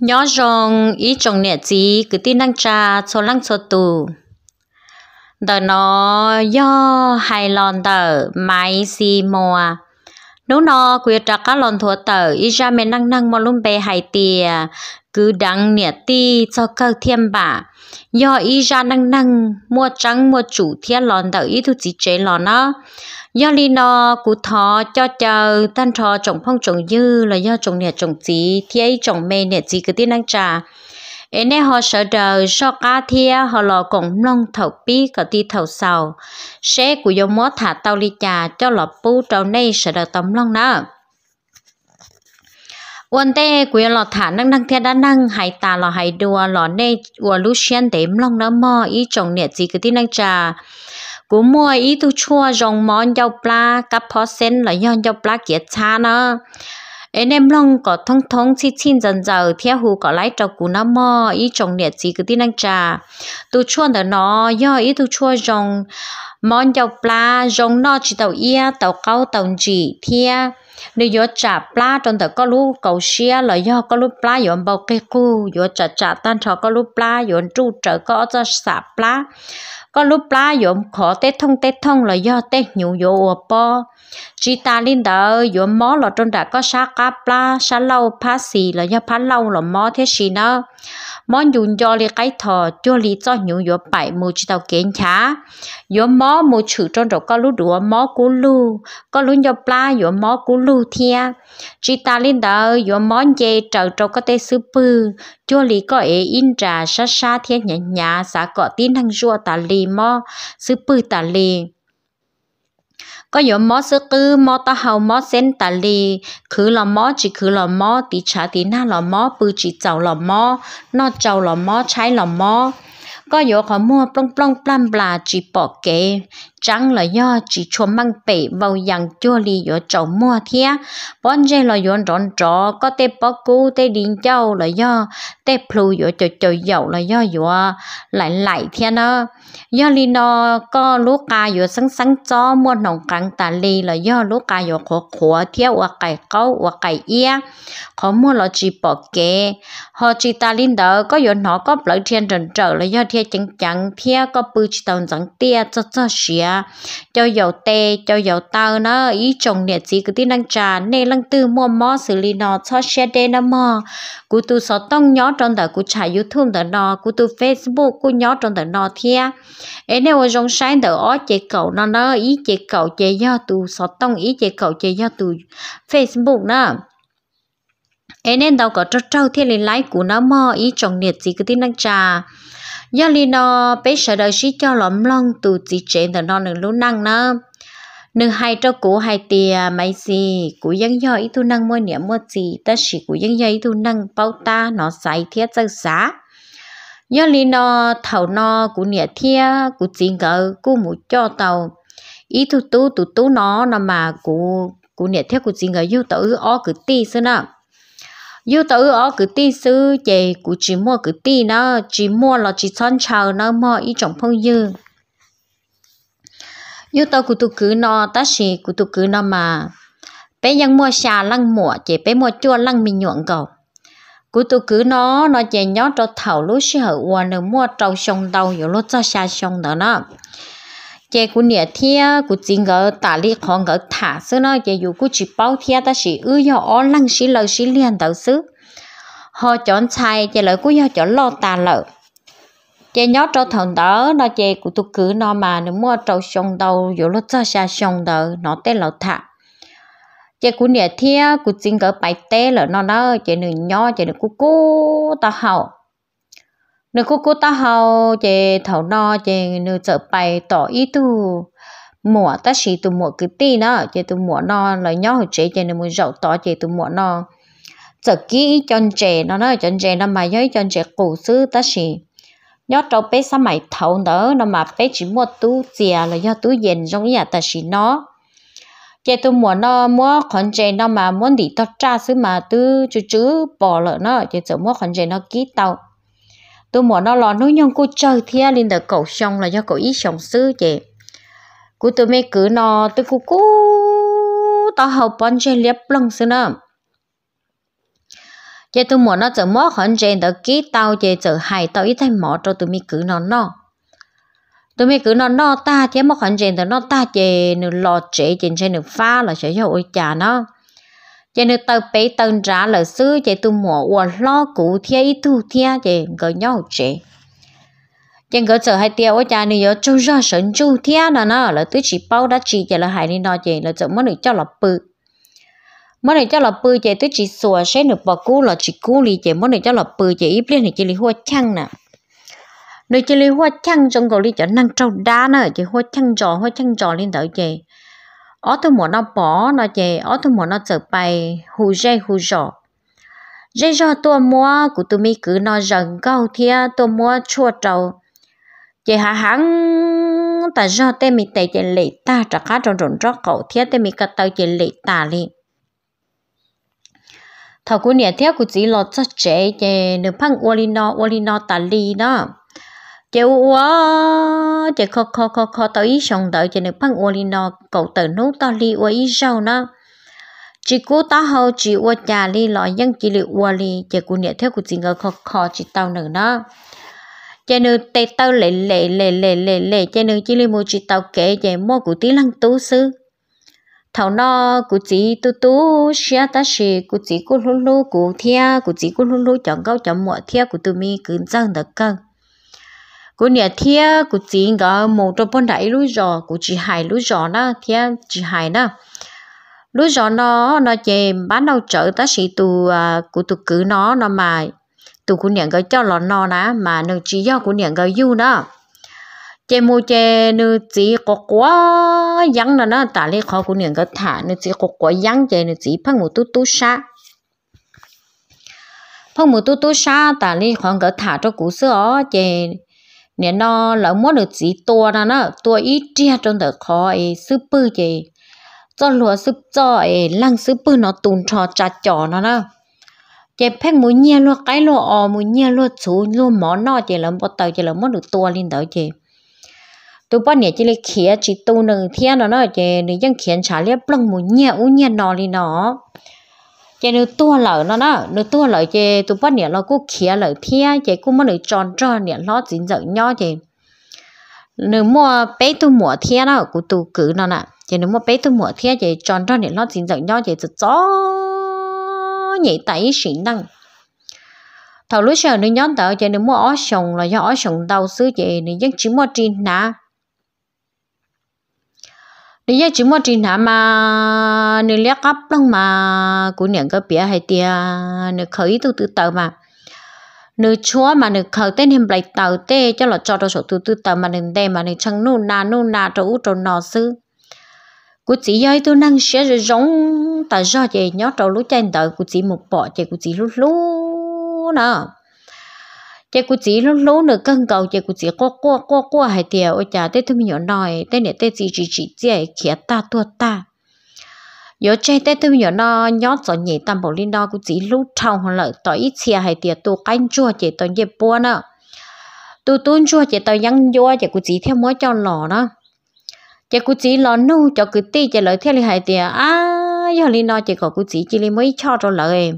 nhớ rong ý trồng nè chị cứ tin năng trà cho lăng cho tù đó nó do hai lon tờ mai si mùa nếu nó quyết ra các lon thua tờ ý ra mình năng năng mà luôn bè hai tìa cứ đăng nè ti cho cơ thêm bà do ý ra năng năng mua trắng mua chủ thiết lon tờ ý thu chỉ chế lon đó do lý nó cú thọ cho chờ tan thọ trồng phong trồng dư là do trồng nè trồng gì thì ấy trồng mê nè gì cứ tin ăn trà em nè họ sợ đời do cá thia họ lò cũng long thầu bí cả ti thầu sầu sẽ của dòng mó thả tàu ly trà cho lọ bú trâu nay sợ đời tấm long nữa uốn tê của lọ thả năng năng theo đã năng hay tà lọ hay đua, lọ nê của lucian để long nỡ mò ý trồng nè gì cứ tin năng trà cú mua ý tu chua rong món dầu pla cặp phó sen là yon dầu pla kia cha nó anh em long có thông thông chi chín dần dần theo hồ có lái trâu cú nó mò ít trồng nhiệt gì cứ tin năng trà tu chua nữa nó do ý tu chua rong món dầu pla rong nó chỉ tàu ia tàu cao tàu gì thia nếu yo trả pla trong tờ có lúc cầu xia là yo có lúc pla yon bao cây cu yo trả trả tan cho có lúc pla yon trụ trở có cho xả pla có lúc pla yon khó tết thông tết thông là yo tết nhụ yo ủa po chỉ ta linh đó yon mó là trong đã có sa cá pla sa lâu pha xì là yo pha lâu là mó thế xì nữa món dùng cho li cái thò cho li cho nhiều yếu bảy mù chỉ tàu kiến chả yếu mó mù chữ trong đó có lúc đùa mó cú lu có lúc yếu pla yếu mó cú lu thia chỉ ta lên đó yếu mó dê trầu trầu có tê sư bư cho li có ế in trà sa sa thiên nhã nhã xã cọ tin thằng rùa ta li mó sư bư ta li có yếu mó sơ cứ mó ta hầu mó sen tà lì cứ là mó chỉ cứ là mó tí chả tí na là mó bự chỉ chào là mó nó chào là mó trái là mó có yếu khó mua plong plong plam bla chỉ bỏ kế trắng là do chỉ chua măng bể vào dạng cho lì yếu chào mua thia bón dê là yếu rón tró có tê bó cú tê đình châu là do tê plu yếu chào chào dậu là do yếu lại lại thia nó do li nó có lúa cá yo sáng sáng cho mua nồng cắn ta li là do lúa cá yo khó khó theo hoặc cái câu hoặc cái ia khó mua là chỉ bỏ kê họ chỉ ta li đó có yo nó có lợi thiên trần trở là do thiên chẳng chẳng thiên có bự chỉ tàu chẳng tia cho cho xía, cho dầu tê cho dầu tao nó ý chồng nhiệt gì cứ tin năng trà nên lăng tư mua mò xử lý nó cho xe đê nó mò cú tu sọ tông nhỏ trong đó, cú chạy youtube đó, nó cú tu facebook cú nhỏ trong đó nó thiên ấy nếu trong sáng đỡ ó chị cầu nó nó ý chị cầu chị do tù sọ tông ý chị cầu chị do tù facebook nữa ấy nên đâu có trâu trâu thiên lên lái của nó mò ý trồng nhiệt gì cái tin năng trà do lý nó bé sợ đời sĩ cho lõm long tù chỉ trẻ từ non nửa lúa năng nữa nương hai cho cũ hai tìa mấy gì của dân do ý tu năng mua niệm mua gì ta chỉ của dân do ý tu năng bao ta nó xài thiết dân giá nhớ lý nó thầu nó của nịa thia của chính cỡ của một cho tàu ý thu tú tú tú nó nó mà của của nịa thia của chính cỡ yêu tử ó cứ ti xưa nè yêu tử ó cứ ti xứ chè của chỉ mua cứ ti nó chỉ mua là chỉ son chào nó mua ý trọng phong dư yêu tàu của tụ cứ nó ta xì của tụ cứ nó mà mua xà lăng mua chè bé mua chua lăng mình nhuận cầu cú tôi cứ nó nó chạy nhó cho thầu lúc sẽ hở qua nữa mua trâu sông đầu rồi lúc cho xa sông đó nó chạy cú nè thia cú chính gỡ tả lý khó gỡ thả xứ nó chạy dù cú chỉ bao thia ta chỉ ư yo ó lăng xí lờ xí liền đầu xứ họ chọn chai chạy lợi cú yo chọn lo tà lợi chạy nhó cho thần đó nó chạy cú tôi cứ nó mà nữa mua trâu sông đầu rồi lúc cho xa sông đó nó tên lậu thả chị cũng nhẹ thia cũng xin cỡ bài tê là nó đó chị nữ nhỏ chị nữ cú cú ta hậu nữ cú cú ta hậu chị thầu no chị nữ chợ bài tỏ ý tu mùa ta chỉ tu mùa cứ tì nó chị tu mùa no là nhỏ hồi chị chị nữ muốn dậu tỏ chị tu mùa no chợ kỹ chân trẻ nó nói chân trẻ nó mà nhớ chân trẻ cổ xứ ta chỉ nhớ trâu bé sao mày thầu nữa nó mà bé chỉ mua tu chè là do tú dền trong nhà ta chỉ nó chế tôi muốn nó ờ, mua con chế nó mà muốn đi tao cha xứ mà tư chú chú bỏ lỡ nó chế tôi mua con chế nó ký tàu tôi muốn nó lo nuôi nhung cô chơi thia lên được cậu xong là do cậu ít xong xứ chế cú tôi mới cứ nó tôi cú cú tao học bọn chế liếp lăng xứ nữa chế tôi muốn nó chở mua con chế nó ký tàu chế chở hài tàu ít thay mỏ cho tôi mới cứ nó nó tôi mới cứ nó nó ta thế mà khoản tiền từ nó ta chè nó lo trẻ tiền trên nó pha là sẽ cho ôi chả nó chè nó tàu bé tàu trả là xứ chè tôi mua ua lo cụ thế ít thu thế chè gọi nhau trẻ chèn cỡ sợ hai tiêu ôi cha này giờ chú ra sẵn chú thia nó nè là tôi chỉ bao đã chỉ chả là hai nên nó chèn là chậm mới được cho là bự mới được cho là bự chèn tôi chỉ sửa sẽ nó bỏ cũ là chỉ cũ li chèn mới được cho là bự chèn ít lên thì chỉ li hoa chăng nè nơi chỉ lấy hoa chăng trong cổ li chở năng trâu đá nữa chỉ hoa chăng giò hoa chăng giò lên tới chị ở thôn muốn nó bỏ nó chị ở thôn muốn nó trở bay hù dây hù giò dây giò tôi mua của tôi mi cứ nó dần câu thia tôi mua chua trâu chị hà hắn ta do tê mi tê chị lệ ta trả khá trong rộn rót cậu thia tê mi cắt tao chị lệ ta liền thầu của nhà theo của chỉ lọt cho trẻ chị nửa phăng uolino uolino ta li đó chị ua chị khó khó khó khó tới xong tới chị nước băng ua li nó cậu tử nút to li ua ý sau nó chỉ cú ta hầu chỉ ua trà li lọ dân chị li ua li chị cú nhẹ theo của chị ngờ khó khó chị tao nữa nó chị nữ tê tao lệ lệ lệ lệ lệ lệ chị nữ chị li mua chị tao kể chị mua của tí lăng tú sư thảo nó cụ chỉ tu tu xia ta xì cụ chỉ cụ lu lu cụ thia cụ chỉ cụ lu lu chọn câu chọn mọi thia cụ tu mi cứ dâng được cân cú nhà thia cú chỉ ngỡ một trong bốn đại lối gió cú chỉ hai lối gió na thia chỉ hai na lối gió nó nó chè bán đầu chợ ta sĩ tù à, cô tụ cứ nó nó mà tụ cú nhà gọi cho lò nó na mà nó chỉ do cú nhà gọi du đó chè mua chè nữ chỉ có quá vắng là nó ta lấy khó cú niệm có thả nữ chỉ có quá vắng chè nữ chỉ phân một tu tu sa phân một tu tu sa ta lấy khó có thả cho cú sữa chè nên nó lỡ muốn được gì tua nó nó tua ít chia trong tờ khó ấy sư bư gì cho lúa sư cho ấy lăng sư bư nó tùn trò chả chó nó nó chị phép mũi nhia luôn cái lúa ò mũi nhia luôn chú luôn mỏ nó chị lỡ bắt đầu chị lỡ muốn được tua lên tàu chị tôi bắt nhẹ chỉ lấy khía chỉ tu nừng thiên nó nó chị nên dân khía trả liếp lăng mũi nhia u nhia nó lên nó chế nó tua lở nó đó nó tua lở chế tụ bắt nè nó cũng khía lở thia chế cũng mất được tròn tròn nè nó dính dở nhỏ chế nếu mua bé tụ mua thia nó cũng tụ cử nó nè chế nếu mua bé tụ mua thia chế tròn tròn nè nó dính dở nhỏ chế chó nhảy tay xịn đăng thầu lúc sau nó nhón tao chế nếu mua ó sòng là do ó sòng đau xứ chế nếu dân chỉ mua trên nà nếu như chỉ muốn chỉ nà mà nếu lẽ gấp lắm mà cũng nhận cái bia hay tia nếu khởi từ từ tàu mà nếu chúa mà nếu khởi tên hiểm bài tàu tê cho là cho đồ sổ từ từ tàu mà nếu đây mà nếu chẳng nôn nà nôn nà trâu trâu nọ sư cụ chỉ giới tôi năng sẽ rồi giống tại do vậy nhớ trâu lúc trên đời cụ chỉ một bỏ chạy cụ chỉ lúc lúc nào? chị cụ chỉ lúc lúc nữa cân cầu chị cụ chỉ qua qua qua qua hai tiều ở nhà tết thôi mình nhỏ nói tết này tết gì chỉ chỉ chỉ kia ta tua ta yo che tết thôi mình nhỏ nó nhót rồi nhỉ tam bảo linh đó cụ chỉ lúc trong hoặc là tỏi ít chia hai tiều tu canh chua chị tỏi dẹp bua nữa tu tuôn chua chị tỏi nhăn chua chị cụ chỉ theo mối cho lò đó chị cụ chỉ lò nu cho cứ ti chị lợi theo hai tiều à giờ linh đó chị có cụ chỉ chỉ lấy mấy cho rồi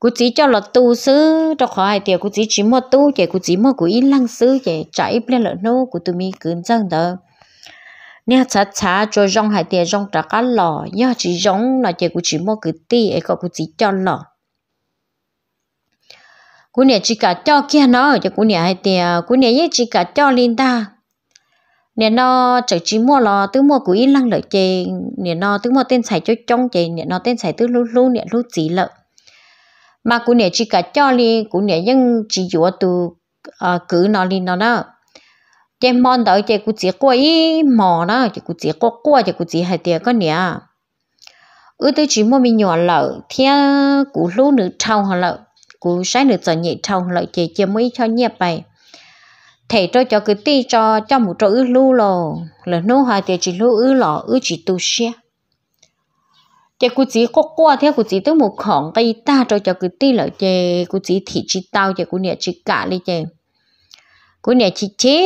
cú chỉ cho là tu sư cho khó hay tiệt cú chỉ chỉ một tu chỉ cú chỉ một cú ít lăng sư chỉ chạy bên lợn nô cú tụi mi cứ dâng đó nha cha cha cho rong hai tiệt rong trả cá lò nha chỉ rong là chỉ cú chỉ một cú ti ấy có cú chỉ cho lò cú nè chỉ cả cho kia nó cho cú nè hai tiệt cú nè nhớ chỉ cả cho linh ta nè nó chỉ chỉ mua lò tứ mua cú ít lăng lợi chè nè nó tứ mua tên xài cho trong chè nè nó tên xài tứ lú lú nè lú chỉ lợi mà cụ nè chỉ cả cho li cụ nè nhưng chỉ dựa từ à, cứ nó li nó đó chế mòn đó chế cụ chỉ qua ý mò đó chế cụ chỉ qua qua chế cụ chỉ hai tiền con nè ư tôi chỉ mua mình nhỏ lợ theo cụ lú nữ trâu họ lợ cụ sáng nữ chọn nhị trâu họ lợ chế chế mới cho nhẹ bài thầy cho cho cứ ti cho cho một chỗ ư lú lò là nô hoa thì chỉ lú ư lò ư chỉ tu xe chị cô chỉ có qua theo cô chỉ tới một khoảng cây ta cho cho cứ tí là chị cô chỉ thị chỉ tao chị cô nè chỉ cả đi chị cô nè chỉ chế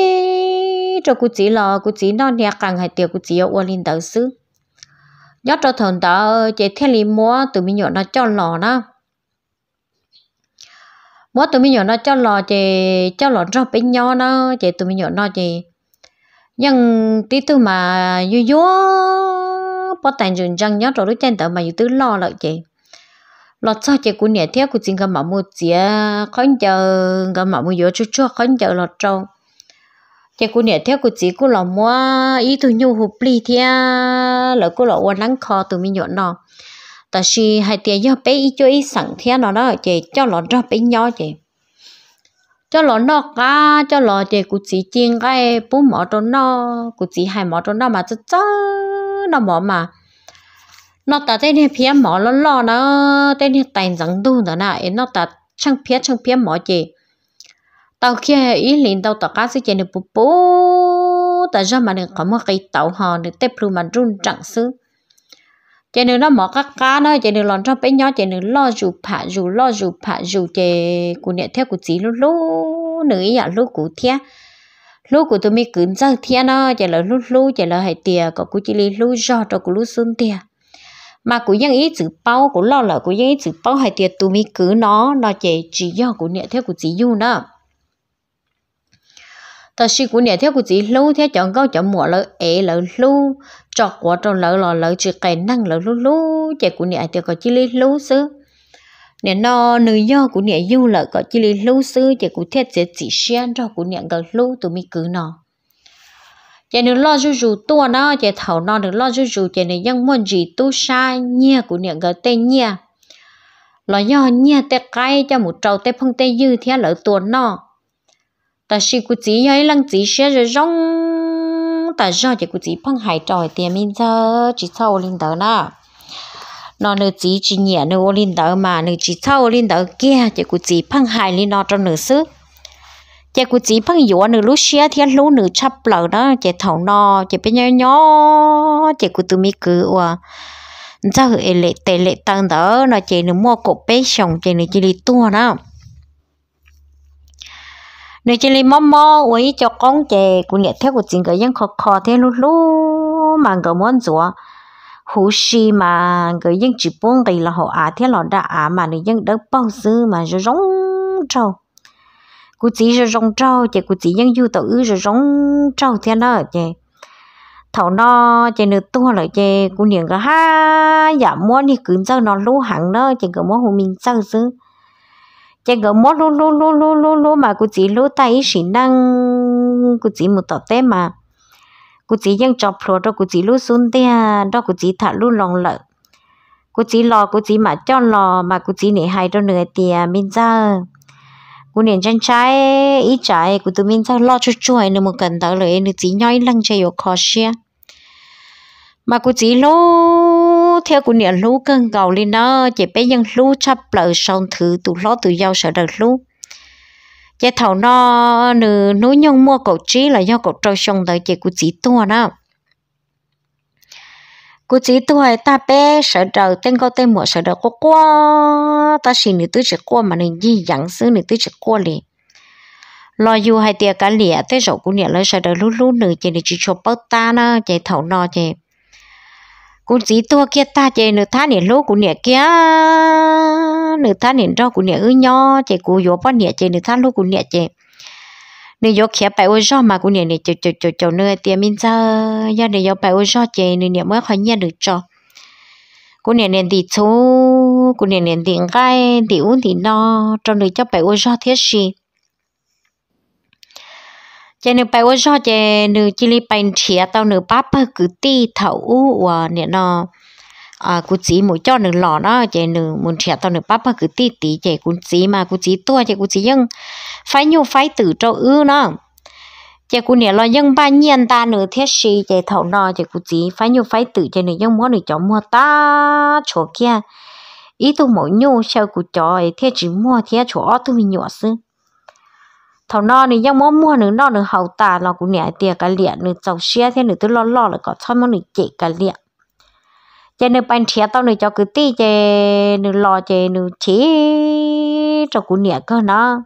cho cô chỉ là cô chỉ nó nhà càng hay tiêu cô chỉ ở lên đầu xứ nhớ cho thằng đó chị theo lý mua từ mình nhỏ nó cho lò nó mua từ mình nhỏ nó cho lò chị cho lò cho bên nhau nó chị từ mình nhỏ nó chị nhưng tí từ mà vui vui bỏ tàn rừng răng nhớ rồi đối tên tớ mà yếu tứ lo lợi chị lo sao chị cũng nhẹ theo của chính gặp mẫu mua chị khánh chờ gặp mẫu mua yếu chút chút khánh chờ lo trâu chị cũng nhẹ theo của chị cũng lo mua ý tôi nhiều hộp ly theo lỡ cô lo quan lắng kho từ mình nhọn nọ ta si hai tiền cho bé ý cho ý sẵn theo nó đó chị cho lo ra bé nhỏ chị cho lo nó cá cho lo chị cũng chỉ chiên cái bún mỏ cho nó cũng chỉ hai mỏ cho nó mà cho cho nó mỏ mà nó ta tên này phía mỏ lo lo nó tên này tài rằng tu đó nè nó ta chẳng phía chẳng phía mỏ gì tao kia ý liền tao tao cá sẽ chơi được bố bố ta ra mà được có một cái tàu hòn được tép luôn mà run chẳng xứ chơi nữa nó mỏ cá cá nó chơi nữa lon trong bé nhỏ chơi nữa lo dù phạ dù lo dù phạ dù chơi của nhẹ theo của chỉ lúc lúc nữa ý à lúc của thiệt lúc của tôi mới cứ ra thiên nó chả là lúc lúc chả là hay tiề có cú chỉ lý lúc do cho cú lúc xuống tiề mà cú dân ý chữ bao cú lo là cú dân ý chữ bao hay tiề tôi mới cứ nó nó chỉ chỉ do cú nhẹ theo cú chỉ du nữa ta sĩ cú nhẹ theo cú chỉ lâu theo chọn câu chọn mùa lỡ ế lỡ lâu trọt quả trong lỡ lò lỡ chữ cái năng lỡ lúc lúc chả cú nhẹ theo có chỉ lý lúc xứ nè nó nữ do của nè du là có chỉ lý lưu sư chỉ của thiết chế chỉ xuyên cho của nè gần lưu tụi mi cứ nó chỉ nếu lo rú rú tua nó chỉ thầu nó được lo rú rú chỉ nếu dân muốn gì tu sa nhia của nè gần tây nhia lo do nhia tây cái cho một trâu tây phong tây dư thế lỡ tua nó ta chỉ của chỉ ấy lăng chỉ xuyên rồi rong ta do chỉ của chỉ phong hải tròi tiền mình giờ chỉ sau linh đó nè nó nữ chỉ chỉ nhẹ nữ ô linh đỡ mà nữ chỉ sau ô linh đỡ kia chỉ cụ chỉ phăng hai linh nó trong nữ xứ chỉ cụ chỉ phăng yếu nữ lúc xia thì lúc nữ chập lợ đó chỉ thầu nó chỉ bên nhau nhỏ chỉ cú tụi mi cứ à ra hử lệ tệ lệ tăng đó nó chỉ nữ mua cổ bé sòng chỉ nữ chỉ đi tua đó nếu chỉ lấy mò mò ấy cho con chè cũng nhẹ theo của chính cái dân khó khó thế lú lú mà cái món rùa hồ sĩ mà người dân chỉ buông cái là họ à thế là đã à mà người dân đã bao giờ mà rồi rong trâu cú chỉ rồi rong trâu chị cú chỉ dân du tự rồi rong trâu thế đó chị thầu nó chị nữ tua lại chị cú niệm cái ha dạ mua đi cứ cho nó lú hẳn đó chị cứ mua hồ mình sao chứ chị cứ mua lú lú lú lú lú lú mà cú chỉ lú tay xí năng cú chỉ một tọt té mà cụ chỉ dân cho phù đó cụ chỉ lú xuống thế đó cụ chỉ thả lú lòng lợ cụ chỉ lò cụ chỉ mà cho lò mà cụ chỉ nể hay đâu nữa thì mình ra cụ nể chân trái ít trái cụ tụi mình ra lo chút chút hay nữa một cần tới lời nữa chỉ nhói lăng chơi vô khó xia mà cụ chỉ lú theo cụ nể lú cơn cầu lên đó chỉ bé dân lú chắp lợi xong thử tụ lo tụ giao sợ đợt lú giờ thầu nó nữ núi nhung mua cổ trí là do cổ trâu sông tới chị của chị tua đó cô chỉ tua ta bé sợ đầu tên câu tên mùa sợ đầu cô qua ta xin nữ tư chỉ qua mà nên gì dặn xứ nữ tư chỉ qua liền lo dù hai tia cả lìa tới rồi cũng nhẹ lời sợ đầu lú lú nữ chỉ này chỉ cho bớt ta nó chạy thầu nó chạy cũng chỉ tua kia ta chơi nửa tháng nè lúa của nè kia nửa tháng nè rau của nè ư nho chơi của vô bao nè chơi nửa tháng lúa của nè chơi nửa vô kia bài ô rau mà của nè nửa chơi chơi chơi chơi nửa tiệm minh ra giờ nửa vô bài ô rau chơi nửa nè mới khỏi nhận được cho của nè nè đi chú của nè nè đi ngay đi uống đi no trong nửa cho bài ô rau thiết gì chị nửa bài với cho chị nửa chỉ li bài chia tao nửa bắp cứ ti thấu và nè nó à cứ chỉ mỗi cho nửa lọ nó chị nửa muốn chia tao nửa bắp cứ ti tí chị cứ chỉ mà cứ chỉ tua chị cứ chỉ nhưng phải nhiều phải tử cho ư nó chị cứ nè lo nhưng ba nhiên ta nửa thiết sĩ chị thấu nó chị cứ chỉ phải nhiều phải tử chị nửa nhưng mua nửa cho mua ta chỗ kia ý tu mỗi nhu sau cứ cho thiết chỉ mua thiết chỗ tôi mình nhỏ xứ thảo nọ này nhưng mà mua nữa nọ nữa hậu tà lo cũng nhẹ tiệc cái liệt nữa chầu xia thế nữa tôi lo lo là có cho nó nữa chị cái liệt chơi nữa bàn thiệt tao nữa cho cứ tí chơi nữa lo chơi nữa chỉ cho cũng nhẹ cơ nó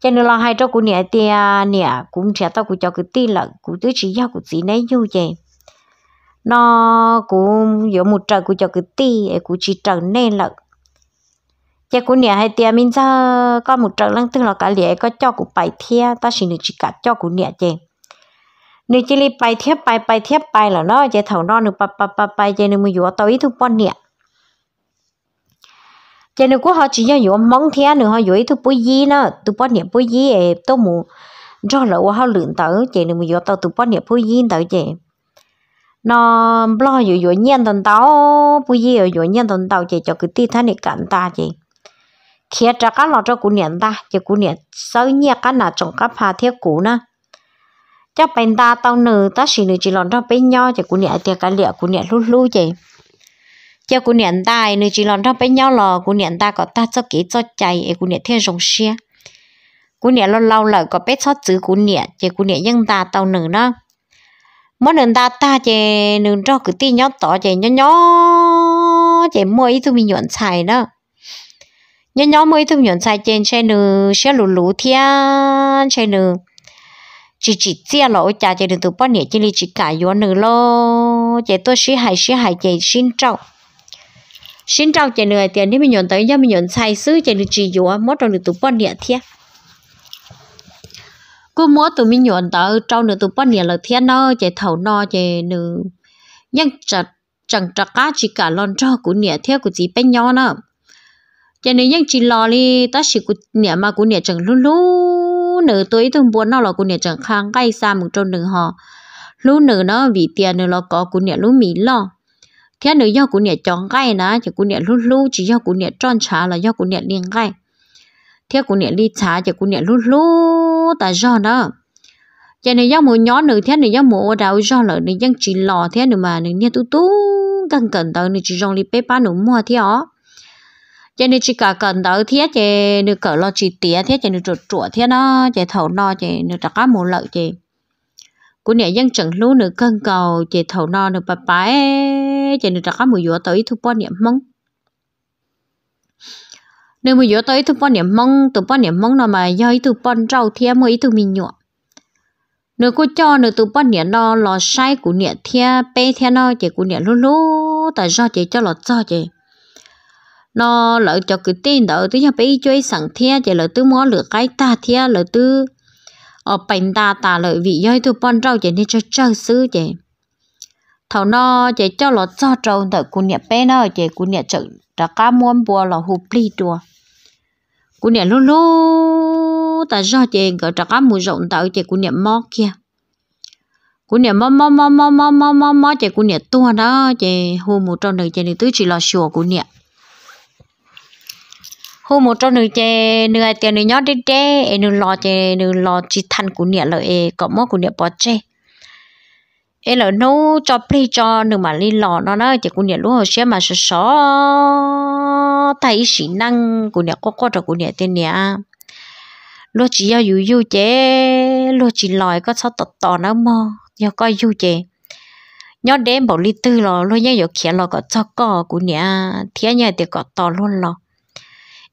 cho nên là hai cho cũng nhẹ tiệc nhẹ cũng thiệt tao cũng cho cứ tí là cũng tứ chỉ giao cũng chỉ nấy vui vậy nó cũng giống một trời cũng cho cứ tí cũng chỉ trở nên là giờ cũng nhà hay tiệm mình ra có một trận lăng tức là cả lẽ có cho cũng bài thia ta xin được chỉ cả cho cũng nhà chè nếu chỉ li bài thia bài bài thia bài là nó giờ thầu non được bài bài bài bài giờ nếu mà vừa tao ít thu bọn nhà giờ nếu của họ chỉ nhớ vừa mong thia nữa họ vừa ít thu bôi gì nữa thu bọn nhà bôi gì ấy tôi muốn cho lỡ họ lượn tới giờ nếu mà vừa tao thu bọn nhà bôi gì tới giờ nó lo vừa vừa nhiên tuần tao bôi gì vừa nhiên tuần tao chỉ cho cái tí thằng này cản ta chị thiệt ra cá lò cho cú niệm ta chỉ cú niệm sau nhẹ cá nào trồng cá phá thiệt cú na cho bên ta tao nữ ta xì nữ chỉ lòn cho bên nhau chỉ cú niệm thiệt cá liệu cú niệm lú lú chị chỉ cú niệm ta nữ chỉ lòn cho bên nhau lò cú niệm ta có ta cho kỹ cho chạy cú niệm theo dòng xia cú niệm lâu lâu lại có bé sót chữ cú niệm chỉ cú niệm nhưng ta tao nữ nó mỗi lần ta ta chỉ nữ cho cứ tin nhau tỏ chỉ nhỏ nhỏ chỉ mỗi thứ mình nhuận xài đó nhớ nhớ mới thung nhận sai trên xe nữ xe lù lù thia xe nữ chỉ chỉ chia lỗ cha chỉ đừng tụ bao nhiêu chỉ li chỉ cả yếu nữ lo chỉ tôi xí hại xí hại chỉ xin trọng xin trọng chỉ nửa tiền đi mình nhận tới giờ mình nhận sai xứ chỉ được chỉ yếu mất rồi được tụ bao nhiêu thia cô mất tụi mình nhận tới trong nửa tụ bao nhiêu là thia nó chỉ thầu no chỉ nửa nhưng chặt chẳng chặt cá chỉ cả lon cho của nửa thia của chỉ bên nhau nữa cho nên những chị lo đi ta chỉ cụ nhẹ mà cú nhẹ chẳng luôn luôn nửa tuổi thường buồn nào là cú nhẹ chẳng khang cái xa một trâu nửa họ lúc nửa nó vì tiền nửa là có cú nhẹ lúc mì lo thế nửa do cú nhẹ chọn cái nè chỉ cú nhẹ lúc lúc chỉ do cú nhẹ tròn trả là do cú nhẹ liên cái thế cú nhẹ đi trả chỉ cú nhẹ lúc lúc ta do đó cho nên do mỗi nhỏ nửa thế nửa do mỗi đào do là nửa những chỉ lo thế nửa mà nửa nhẹ tu tu cần cần tới nửa chỉ rong đi bếp bán nửa mua thế ó cho nên chỉ cả cần đỡ thiết thì được cỡ lo chỉ tía thiết thì được chuột chuột thiết nó thì thầu no thì được đặt cá một lợi thì của nè dân chẳng lú nữa cân cầu thì thầu no được bà bái thì được đặt cá một dúa tới thu bao niệm mong nếu mà dúa tới thu bao niệm mong thu bao niệm mong nó mà do ý từ bao trâu thiết mới thu từ mình nhọ nếu cô cho nếu từ bao niệm nó lo sai của nè thiết bê thiết nó thì của nè lú lú tại do chỉ cho lo cho chị nó lỡ cho cái tên đó tôi nhà bây chơi sẵn thia chỉ lỡ tôi mua lửa cái ta thia lỡ tôi ở ờ, bên ta ta lỡ vị giới tôi bón rau chỉ nên cho chơi xứ chỉ thầu nó chỉ cho lọ cho trâu đỡ cụ nhà bé nó chỉ cụ nhà chợ đã cá muốn bùa lọ hụp li đùa cụ nhà lú lú ta do chỉ gọi đã cá mùi rộng đỡ chỉ cụ nhà mò kia cụ nhà mò mò mò mò mò mò mò chỉ cụ nhà tua đó chỉ hù một trong đời chỉ nên tứ chỉ lọ sửa cụ nhà hôm một trong nửa chè nửa tiền nửa nhót đến chè nửa lò chè nửa lò chỉ than của nhẹ lợi có mó của nhẹ bỏ chè ấy là nấu cho play cho nửa mà lên lò nó nói chỉ của nhẹ lúc hồi xưa mà sợ sợ thấy sĩ năng của nhẹ có có cho của nhẹ tiền nhẹ lúa chỉ yêu yêu yêu chè lúa chỉ lòi có sao tọt tọt nó mò nhớ coi yêu chè nhót đến bảo li tư lò lúa nhớ yêu kia lò có cho cò của nhẹ thiên nhẹ thì có to luôn lò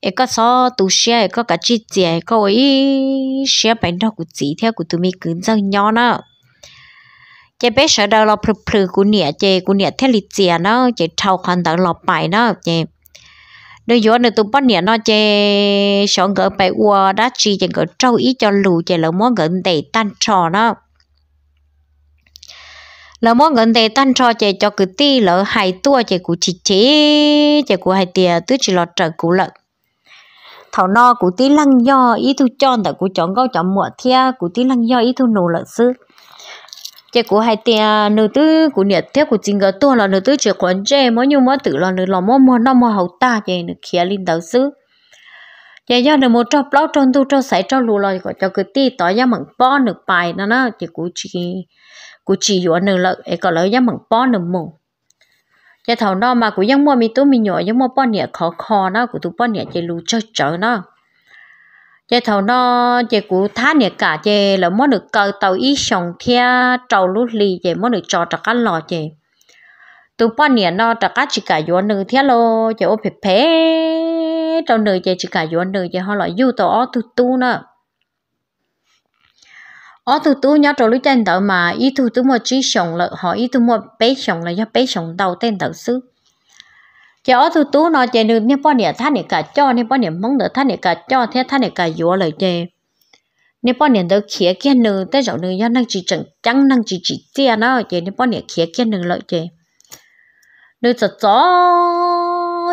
เอกสอตูเชียเอกกะจีเจียเอกอีเชียเป็นดอกกุจีเท่ากูตัวมีกึนจังย้อนอ่ะเจ๊เป๊ะเสดเราพลือกูเนี่ยเจกูเนี่ยเทลิเจียเนาะเจเท่าคันต่างเราไปเนาะเจโดยย้อนในตัวป้อนเนี่ยเนาะเจสองเกิดไปวัวดัชชีเจเกิดเจ้าอีจอลูเจเราม้อเกิดเตะตันชอเนาะ là món gần đây tan cho chị cho cứ ti lỡ hai tua chị cụ chỉ chỉ chị cụ hai tia tứ chỉ lọt trở cụ lợn thảo no cụ tí lăng do ý thu chọn tại cụ chọn câu chọn mùa thia cụ tí lăng do ý thu nổ lợn sư chế cụ hai tia à, nữ tư cụ nhiệt thiết cụ chính gỡ tua là nữ tư chế quán chế mỗi nhu mỗi tử là nữ lò mỗi mua năm mua hậu ta chế nữ khía linh đạo sư chế do nữ một trò lão tròn tu trò sải trò lù lòi của cho cứ ti tỏ ra mảng po nữ bài nó nó chế cụ chỉ cụ chỉ dụ nữ lợn ấy có lỡ ra mảng po nữ mùng cái thầu nó mà cũng giống mua mi tú mi nhỏ giống mua bao nhiêu khó khó nó cũng tụ bao nhiêu chơi lù chơi chở nó chơi thầu nó chơi cũng thán nhiêu cả chơi là mua được cờ tàu ít sòng thia trâu lú lì chơi mua được trò trà cá lò chơi tụ bao nhiêu nó trà cá chỉ cả vô nửa thia lô chơi ô phê trâu nửa chơi chỉ cả vô nửa chơi họ lại du tàu tu tu nữa ở ờ, từ tu nhớ trò lối chân tớ mà ý tu tu mà chỉ sống là họ ý tu mua bế sống là do bé sống đầu tên tớ xứ chỉ ở từ tu nó chỉ được nên bao nhiêu thắt này cả cho nên bao nhiêu mong được thắt này cả cho thế thắt này cả dúa lời chê nên bao nhiêu tớ khía kia nữ tới chỗ nữ do năng chỉ chân, chân năng chỉ chỉ tia nó chỉ nên bao nhiêu khía kia nữ lợi chê nữ sợ gió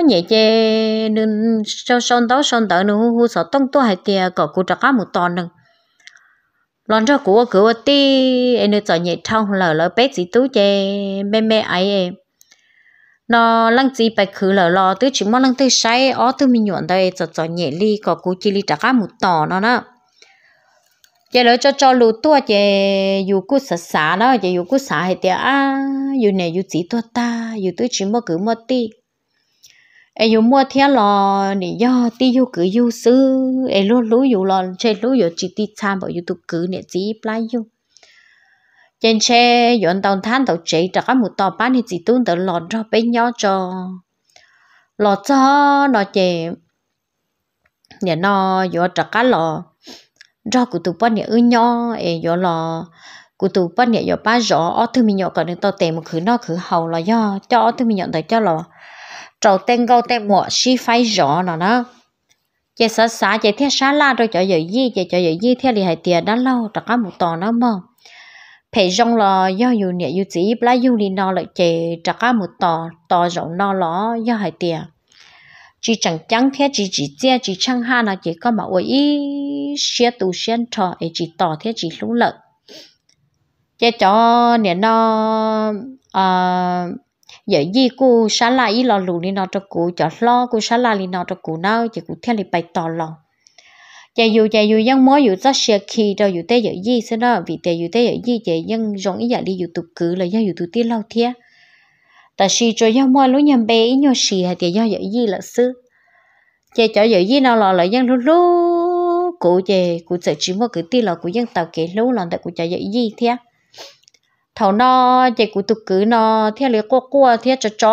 nhẹ chê nữ sau sau đó sau đó nữ hu sợ tông tua hai tia cỏ cụ trạc một tòn nữa lần cho cô cửa tí anh được chọn nhẹ trong lỡ lỡ bé gì tú chè mẹ mẹ ấy em nó lăng gì bài khứ lỡ lò tứ chỉ mong lăng tứ say ó tứ mình nhuận đây chọn chọn nhẹ ly có cô chỉ ly trả một tỏ nó đó giờ lỡ cho cho lù tua chè dù cú sợ xả đó chè dù cú xả thì tiếc à dù này dù chỉ tua ta dù tứ chỉ mong cứ một tí ai dùng mua theo lo để do ti yêu cứ yêu sư ai luôn lú yêu lo chơi lú yêu chỉ ti tham bảo yêu tu cứ nè chỉ play yêu trên xe dọn tàu than tàu chạy trả các một tàu bán thì chỉ tuôn tàu lò cho bên nhau cho lò cho nó chè nhà nó dọn trả các lò cho cụ tụ bắt nhà ư nhau ai dọn lò cụ tụ bắt nhà dọn ba rõ ở thứ mình nhọ còn nên tàu tèm một khứ nó khứ hầu là do cho thứ mình nhận tới cho lò trầu tên câu tên mùa si phái rõ nó nó chị sá xã chị thiết xá la rồi cho giờ gì chị cho giờ gì thiết thì hãy tiền đã lâu tất cá một tòa nó mơ phải rong là do dù ờ, nhẹ dù chỉ lá dù đi nó lại chị tất cá một tòa tòa rộng nó ló do hãy tiền chỉ chẳng chẳng thiết chỉ chỉ chia chỉ chẳng ha nó chỉ có mà ôi ý xe tù xe trò ấy chỉ tỏ thiết chỉ lũ lợn chị cho nhẹ nó à giờ gì cô xả lại ý lo lù đi nọ cho cô cho lo cô xả lại đi nọ cho cô nào chỉ cô theo đi bày tỏ lo chạy dù chạy dù vẫn mỗi dù rất xe khi đâu dù tê giờ gì xin đó vì tê dù tê giờ gì chạy vẫn giống như giờ đi dù tụ cử là do dù tụ tiết lâu thiệt ta si cho dân mỗi lúc nhầm bé ý nhau xì hay thì do giờ gì là sư chạy cho giờ gì nào lo là vẫn lúc lúc cụ chạy cụ sợ chỉ một cứ tiết là cụ vẫn tàu kể lâu lòng tại cụ chạy giờ gì thiệt thầu nó chạy cụ tục cứ nó theo lý qua qua theo cho chó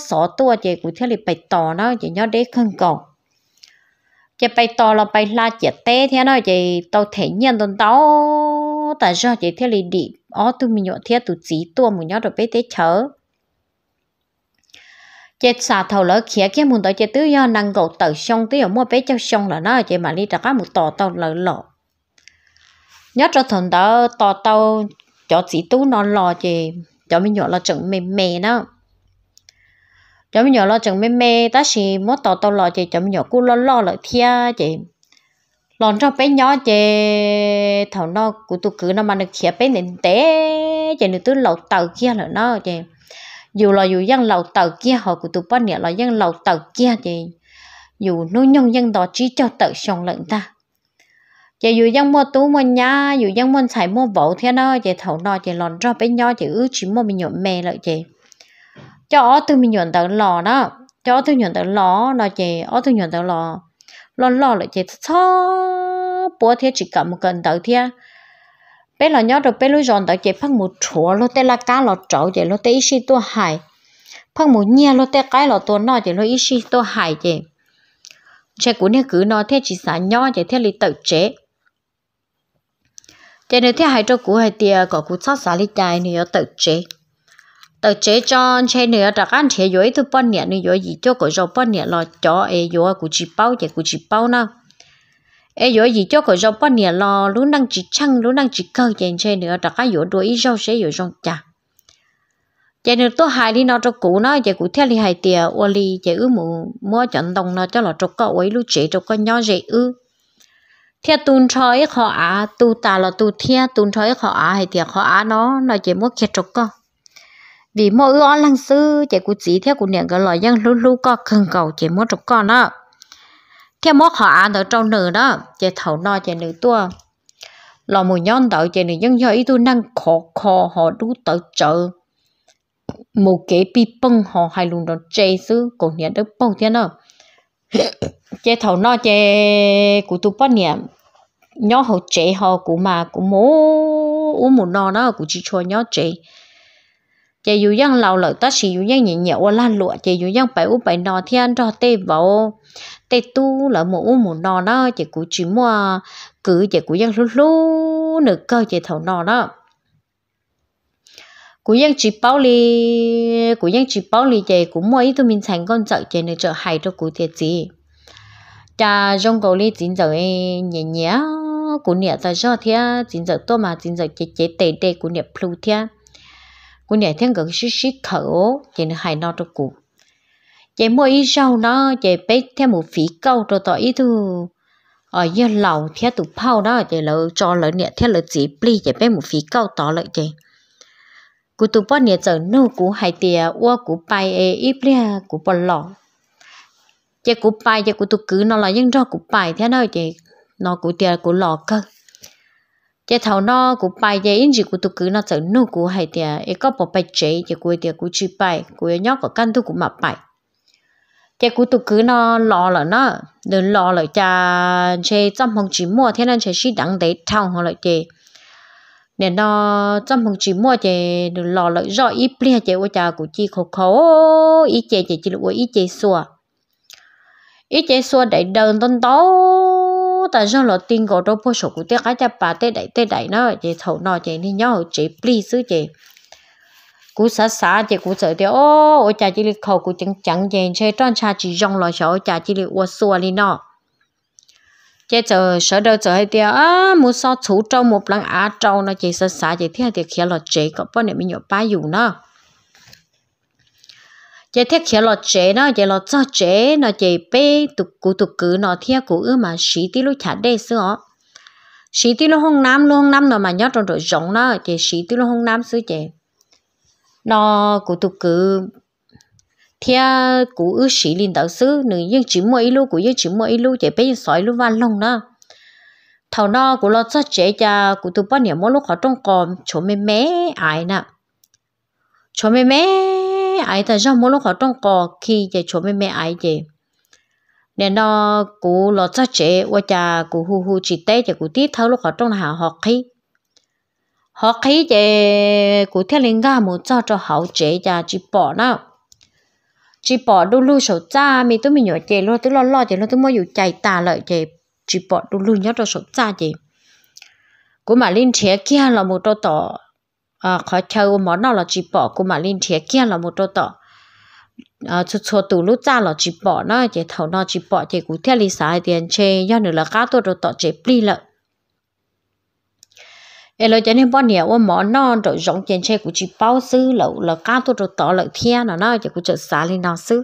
sọ tua chạy cụ theo lý bày tỏ nó chạy nhớ đấy không còn Chạy bày tỏ là bày la chạy té theo nó chạy tàu thể nhân tao tàu, tại sao chị theo lý đi ó tụi mình nhọ theo tụi chỉ tua mình nhớ rồi bé té chớ Chạy xả thầu lỡ khía kia muốn tới chạy tứ do năng cầu tự xong tí ở mua bé cho xong là nó chạy mà đi ra cá một tò tàu lỡ lọ nhớ cho thằng đó tò tàu cho chỉ tú nó lo chê cho mình nhỏ lo chừng mê mê đó cho mình nhỏ lo chừng mê mê ta chỉ muốn tàu tàu lo chê cho mình nhỏ cú lo lo lại thia chê lon cho bé nhỏ chê thằng nó của tôi cứ nó mà được khía bé nền té chê nữa tôi lẩu tàu kia là nó chê dù là dù dân lẩu tàu kia họ của tôi bắt nhiêu là dân lẩu tàu kia chê dù nuôi nhông dân đó chỉ cho tự xong lợn ta chị dù dân mua tú mua nhá dù dân mua xài mua vỗ thế nó chị thấu nó chị lòn cho bên nhau chị ước chỉ mua mình nhuận mè lại chị cho từ mình nhuận tới lò đó cho từ nhuận tới lò nó chị ở từ nhuận tới lò lò lò lợi chị cho bố thế chỉ cầm một cần tới thế bé là nhớ rồi bé lối giòn tới chị phát một chùa lô tê la cá lò trậu chị lô tê ít xí tua hải phát một nhia lô tê cái lò tua nó chị lô ít xí tua hải chị chị cũng nên cứ nói thế chỉ xả nhỏ chị thế lì tự chế thế nên thế hai trâu cũ hai tia có cú sát xả lít dài nữa tự chế tự chế cho chế nữa đặt ăn chế rồi thứ bao nhiêu nữa gì cho có rồi bao nhiêu lo cho ai rồi cú chỉ bao giờ cú chỉ bao nào ấy rồi gì cho có rồi bao nhiêu lo, lúc đang chỉ chăng lúc đang chỉ cơ chế chế nữa đặt ăn rồi đuổi rau sẽ rồi rong chả chế nữa tôi hai đi nó cho cũ nó chế cũ theo đi hai tia ô li chế ư mù mua chọn đồng nó cho là cho có ấy lúc chế cho có nhau dễ ư thiệt tuôn trói khó á tu tà là tu thiệt tuôn trói khó á hay thiệt khó á nó nó chỉ muốn kiệt trục co vì mỗi lo lăng sư chỉ cụ chỉ theo cụ niệm cái lời dân lú lú co cần cầu chỉ muốn trục co đó theo mốt họ ăn ở trong nửa đó chỉ thầu no chỉ nửa tua lò mù nhon đậu chỉ nửa dân do ý tu năng khó khó họ đu tờ chợ một kế pi bông họ hay luôn đó chê sư cổ niệm được bông thế đó chỉ thầu no chỉ cụ tu bát niệm nhỏ họ trẻ họ cũng mà cũng mố uống một nò nó cũng chỉ cho nhỏ trẻ chị dù dân lâu lợi ta chỉ dù dân nhẹ nhẹ qua lan lụa chị dù dân phải uống bảy nò thiên ăn cho tê vào tê tu là một uống một nò đó chị cũng chỉ mua cứ chị cũng dân lú lú nửa cơ chị thầu nò đó cú dân chỉ bảo lì cú dân chỉ bảo lì chị cũng mua ít thôi mình thành con chợ chị nữa chợ hay cho cú thiệt gì cha trong cầu lì chín giờ nhẹ nhẹ nó cũng nhẹ ta do thế chính giờ tôi mà chính giờ chế chế tê tê cũng nhẹ plu thế cũng nhẹ thiên gần xí xí thở thì nó hay nó cho cụ chế mua ít rau nó chế bé theo một phí câu rồi tỏ ít thu ở yên lầu thế tụ phao đó chế lỡ cho lỡ nhẹ thế lỡ chỉ pli chế bé một phí câu tỏ lại chế cú tụ bao nhiêu giờ nô cú hai tia qua cú bay e ít lia cú bao lọ chế cú bay chế cú tụ cứ nó là những rau cú bay thế nào chế nó cũng tiền cũng lọ cơ cái thầu nó cũng bài chế in gì cũng tụ cứ nó sợ nu cũng hay tiền cái có bỏ bài chế chế cũng tiền cũng chỉ bài cũng nhóc có căn tu cũng mà bài chế cũng tụ cứ nó lọ là nó đừng lọ là cha chế trăm phòng chỉ mua thế nên chế xí đặng đấy thầu họ lại chế nên nó trăm phòng chỉ mua chế đừng lọ là rõ ít plia chế của cha cũng chỉ khổ khổ ý chế chế chỉ là ý chế xua ý chế xua để đơn tân tố ta dân lo tin gọi đâu bố sổ của tiếc cái cha bà tê đại tê đại nó chị thấu nó chị thì nhau chị please chứ chị cú xa xa chị cú sợ thì ô ô cha chị lịch khâu cú chẳng chẳng dèn chơi tròn cha chị rong lo sợ cha chị lịch ô xua đi nó chị chờ sợ đâu chờ hay tiếc á muốn sao chú trâu một lần á trâu nó chị xa xã chị thế thì kia lo chị có bao nhiêu mình nhớ ba dù nó chế thiết khi lọ chế nó chế lo cho chế nó chế bê tục cụ tục cứ nó thiết cụ ư mà xí tí lúc chả đê sư ó xí tí lúc hông nam luôn hông nam nó mà nhót trong rồi giống nó chế xí tí lúc hông nam sư chế nó cụ tục cứ thiết cụ ư xí linh đạo sư nữ yên chỉ mua ít lúc cụ yên chỉ mua ít lúc chế bê sói lúc van lông nó thầu nó cụ lọ cho chế cha cụ tục bao nhiêu mỗi lúc họ trong còn chỗ mê mé ai nè chỗ mê mé mẹ ấy ta sao mỗi lúc họ trong cò khi để cho mẹ mẹ ấy chị nên nó cú lo cho chế và cha cú hu hu chỉ té chả cú tiếp thâu lúc họ trong hào học khí học khí chế cú theo linh ga một cho cho học chế chả chỉ bỏ nó, chỉ bỏ đu lưu sầu cha mi tôi mình nhớ chế luôn tôi lo lo chế luôn tôi mới hiểu chạy tà lại chế chỉ bỏ đu lưu nhớ đôi sầu cha chế cú mà linh chế kia là một đôi tỏ à khó chơi món nào là chỉ bỏ của mà linh thiệt kia là một đôi tỏ à ờ, chút chút từ lúc ra là chỉ bỏ nó chỉ thầu nó chỉ bỏ chỉ cũng theo lý sai tiền chê do nữa là cá tôi đôi tỏ chế pli lợ em lo cho nên bọn nhà ôm món non rồi giống tiền chê của chỉ bao xứ lẩu là cá tôi đôi tỏ lợ thiên nó nó chỉ cũng chợ xá lên nó xứ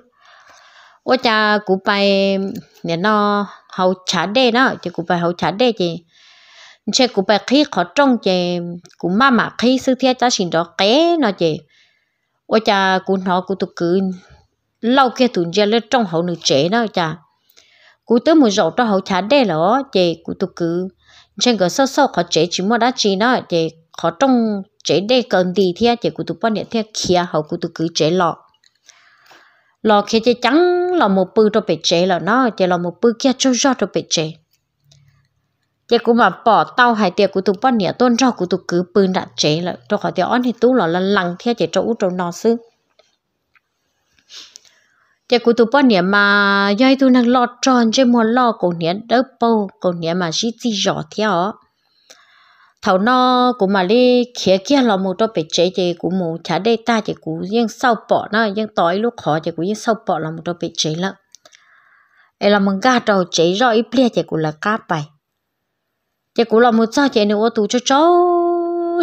ôi cha cũng bay nè nó hậu chả đê nó chỉ cũng bay hậu chả đê chỉ chế cụ bà khí khó trông chế cụ má mà khí sư thiết cha xin đó kế nó chế ôi cha cụ nó cụ tụ cứ lâu kia tụ chế lên trong hậu nữ chế nó cha cụ tới mùa rậu cho hậu chả đê lỏ chế cụ tụ cứ trên cái sâu sâu khó chế chỉ mua đá chỉ nó chế khó trông chế đê cần gì thế chế cụ tụ bao nhiêu thế khía hậu cụ tụ cứ chế lọ lọ kia chế trắng lọ một bự cho bị chế lọ nó chế lọ một bự kia cho gió cho bị chế giờ cũng mà bỏ tàu hải tiệc của tụi bọn nhỉ tôn cho của tụi cứ bưng đã chế là cho khỏi tiệc ăn thì tú là lần theo chế chỗ chỗ nó xứ giờ của tụi bọn nhỉ mà dây tụi đang lo tròn chế muốn lo cổ nhỉ đỡ bầu cổ nhỉ mà chỉ chỉ rõ theo thầu nó cũng mà đi kia kia là một đôi bể chế chế cũng một chả đây ta thì cũng riêng sau bỏ nó riêng tối lúc khó thì cũng riêng sau bỏ là một đôi bể chế lận ấy là mình ga đầu chế rồi, ít bia thì cũng là cá bài chị cũng là một cha chị nữa tụ cho cháu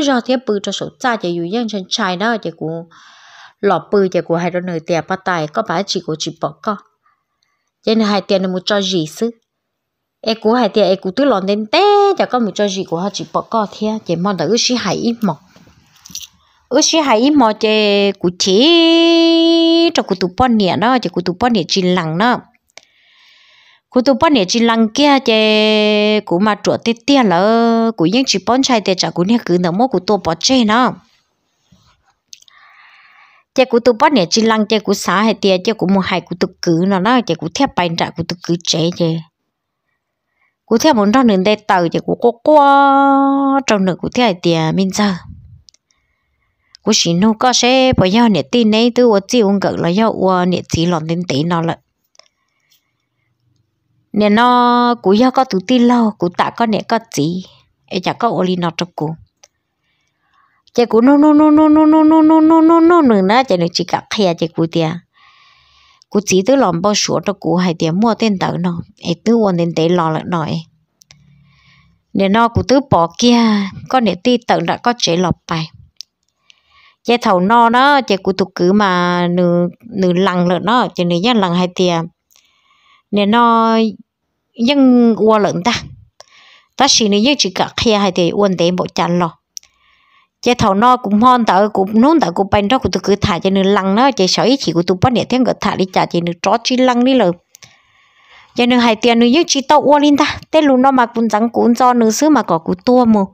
ra thế bự cho số cha chị อยู่ยัง chân trai đó chị cũng lọ bự chị cũng hay đó nơi tiền bắt tay có phải chị cũng chỉ bỏ co chị này hai tiền một cho gì xứ em cũng hai tiền em cũng tứ lòn đến té chả có một cho gì của họ chỉ bỏ co thế chị mong là ước sĩ hãy ít mọc ước sĩ hãy ít mọc chị cũng chỉ cho cụ tụ bao nè đó chị cụ tụ bón nè chỉ lằng đó cú tu bắn chỉ lăng kia chứ cú mà chuột tê tê lỡ cú những chỉ bắn chạy thì chả cú nhẹ cứ nở mốt cú tu bỏ chê nó chứ cú tu bắn chỉ lăng chứ cú xả hay tê chứ cú mua hay cú tu cứ nó nó chứ cú thép bay trả cú tu cứ chế chứ cú thép muốn trong nền đây tàu chứ cú cố quá trong nửa cú thép hay mình giờ cú xin nó có xe bây giờ nè tin nấy tôi chỉ uống gần là do uống nè chỉ lòng tin tí nó lại nè nó cú do có tụt ti lâu cú tạ có nè có gì ấy chả có ô li nó cho cú chị cú no no no no no no no no no no no nữa nè chị nữa chỉ cả khía chị cú tiệt cú chỉ tới làm bao sủa cho cú hay tiệt mua tiền tớ nó ấy tứ quan tiền tế lo lại nói nè nó cú tứ bỏ kia có nè ti tớ đã có chế lọp bài chị thầu no nó chị cú tụ cứ mà nửa nửa lằng lợn nó chị nửa nhát lằng hay tiệt nên nó dân ua lợn ta ta chỉ nên dân chỉ cả kia hay thì quên tế bộ chăn lo chế thầu nó cũng hòn tao cũng nôn tao cũng bên đó cũng tôi cứ thả cho nên lăng nó chế sở chỉ của tôi bắt nhẹ tiếng gọi thả đi trả cho nên trót chỉ lăng đi lợn cho nên hai tiền nữa dân chỉ tao uốn lên ta tết luôn nó mà cũng chẳng cũng cho nữa xứ mà có cũng tua mù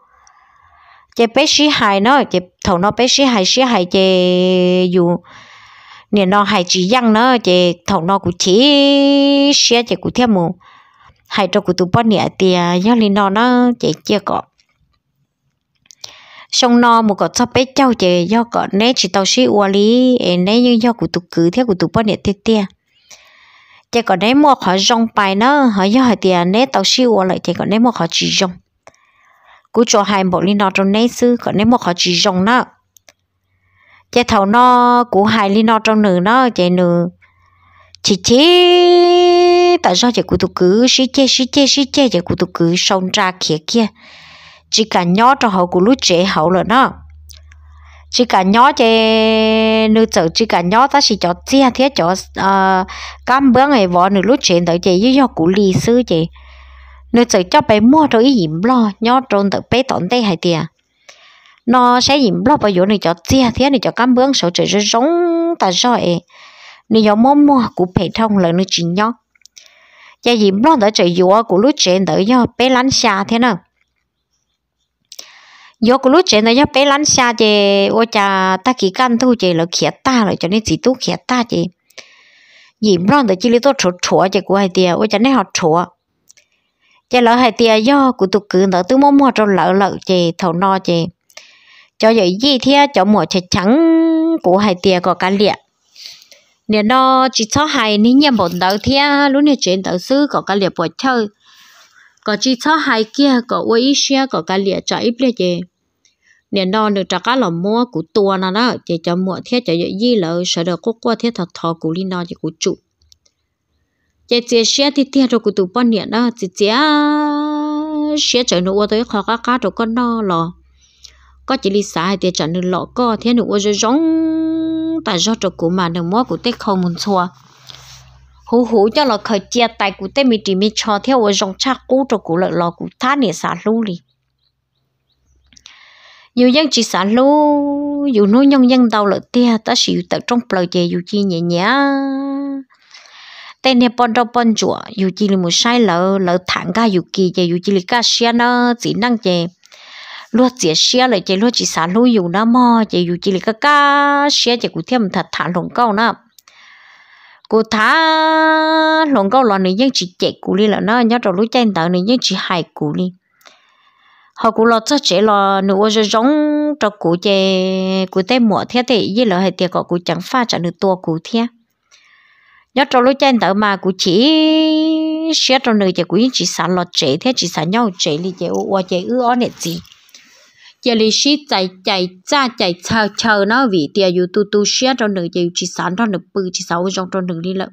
chế bé sĩ hài nó chế thầu nó bé sĩ hài sĩ hài chế dù nè nó hay chỉ dăng nó chị thầu nó cũng chỉ xe chị cũng theo mù hay cho cũng tụ bao nè thì à, nhớ lên nó nó chị chưa có xong nó một cái sắp bé cháu chị do có nè chỉ tao xí uo lý nè như do cũng tụ cứ theo cũng tụ bao nè thiệt tia chị còn nè mua họ rong bài nó họ do họ thì à, nè tao xí uo lại chị còn nè mua họ chỉ rong cú cho hai bộ lên nó trong nè sư còn nè mua họ chỉ rong nó chế thầu nó của hài li nó trong nửa nó chạy nửa chị chế tại sao chế của tôi cứ xí chế xí chế xí chế chế của tôi cứ xông ra kia kia chỉ cả nhỏ trong hậu của lúc trẻ hậu là nó chỉ cả nhỏ chạy nửa chợ chỉ cả nhỏ ta chỉ cho chia thế cho ờ, cam bữa ngày vợ nửa lúc trẻ tới chế với do cụ lì sư chế nữ chợ cho bé mua rồi im lo nhỏ trong tới bé tổn tay hai tiền nó sẽ nhìn blog vào chỗ này cho chia thế này cho cam bướng số trời rất giống ta rồi nên cho mua mua của phải thông là nó chính nhau giờ nhìn blog đã trời dùa của lúc trên tới do bé lăn xa thế nào do của lúc trên tới do bé lăn xa thì ô cha ta kỳ căn thu chị là khía ta rồi cho nên chỉ tu khía ta chị nhìn blog tới chỉ lấy tôi chỗ chỗ chị của hai tia ô cha nên họ chỗ chị lỡ hai tia do của tụ cứ nở tư mua mua trong lỡ lỡ chị thầu no chị cho vậy gì thế cho mùa chạy trắng của hai tia có cá liệt nè nó chỉ cho hai ní nhầm bọn đầu thì lúc nè chuyện đầu sư có cá liệt bỏ chơi có chỉ cho hai kia có uy ít xe có cá liệt cho ít lệ gì nè nó được cho cá lòng mua của tua nó đó chỉ cho mùa thế cho vậy gì là sợ được quốc qua thế thật thọ của linh nó chỉ của chủ chỉ chỉ xe thì thế rồi của tụ bọn nè đó chỉ chỉ xe chở nó tới khó cá cá rồi con nó lò có chỉ lý xã thì chọn được lọ có thế nữa ôi giống tại do trò của mà được mua của tết không muốn xua hú hú cho lọ khởi chia tay của tết mình chỉ mình cho theo ôi giống chắc cũ trò của lợi lọ của thá để xã lưu đi nhiều dân chỉ xã lưu dù nuôi nhân dân đầu lợi tia ta sử dụng trong bờ chè dù chi nhẹ nhẹ tên nè bọn đâu bọn chùa dù chỉ là một sai lỡ lỡ thẳng ca dù kỳ chè dù chỉ là ca xe nó chỉ năng chè lúa chỉ xia lại chỉ lúa chỉ xả lúa dù nó mò chỉ dùng chỉ là cái cá xia chỉ cụ thêm thật thả lồng câu nó cụ thả lồng câu là những chỉ chạy cụ đi là nó nhớ rồi lúa chạy tàu những chỉ hại cụ đi họ cụ lo cho trẻ lo nụ cho giống cho cụ chè cụ tê mỏ thế thì như là hệ tiệc của cụ chẳng pha trả nụ tua cụ thế nhớ cho lối trên tờ mà cụ chỉ xét cho nửa chè cụ chỉ xả lọt trẻ thế chỉ xả nhau trẻ đi chè qua chè ư ó nè gì giờ lì xí chạy chạy cha chạy chờ chờ nó vì tiền dù tu tu xé trong nửa giờ chỉ sáng trong nửa bự chỉ sáu trong trong nửa đi lợ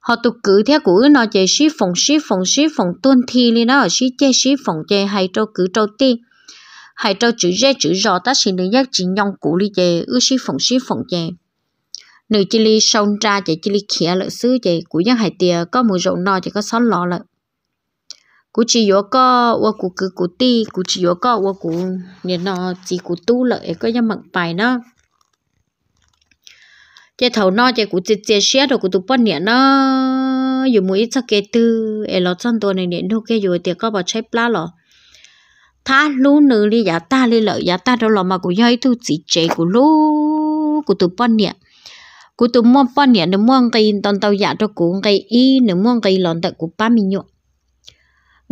họ tu cử theo cử nó chạy xí phòng xí phòng xí phòng tuân thi li nó ở xí chơi xí phòng chơi hay trâu cử trâu ti hay trâu chữ rê chữ rò ta xin nữ giác chỉ nhong cũ li chơi ư xí phòng xí phòng chơi nửa chỉ li sông ra chạy chỉ li khía lợ xứ chạy cử giác hay tiền có mùi rộng no chỉ có xót lọ lợ cú chỉ yếu có và cú cứ cú ti cú chỉ yếu có và cú nên nó chỉ cú tu lợi có nhầm mặn bài nó chế thầu nó chế cú chế chế xe rồi cú tu bận nhẹ nó dù mũi chắc kê tư em lọ chân tôi này nên nó kê rồi tiệc có bảo chạy plá lọ tha lú nữ đi giả ta đi lợi giả ta đâu lọ mà cú dây tu chỉ chế cú lú cú tu bận nhẹ cú tu mua bận nhẹ nếu mua cái tòn tàu giả cho cú cái y nếu mua cái lon tận cú ba mươi nhộn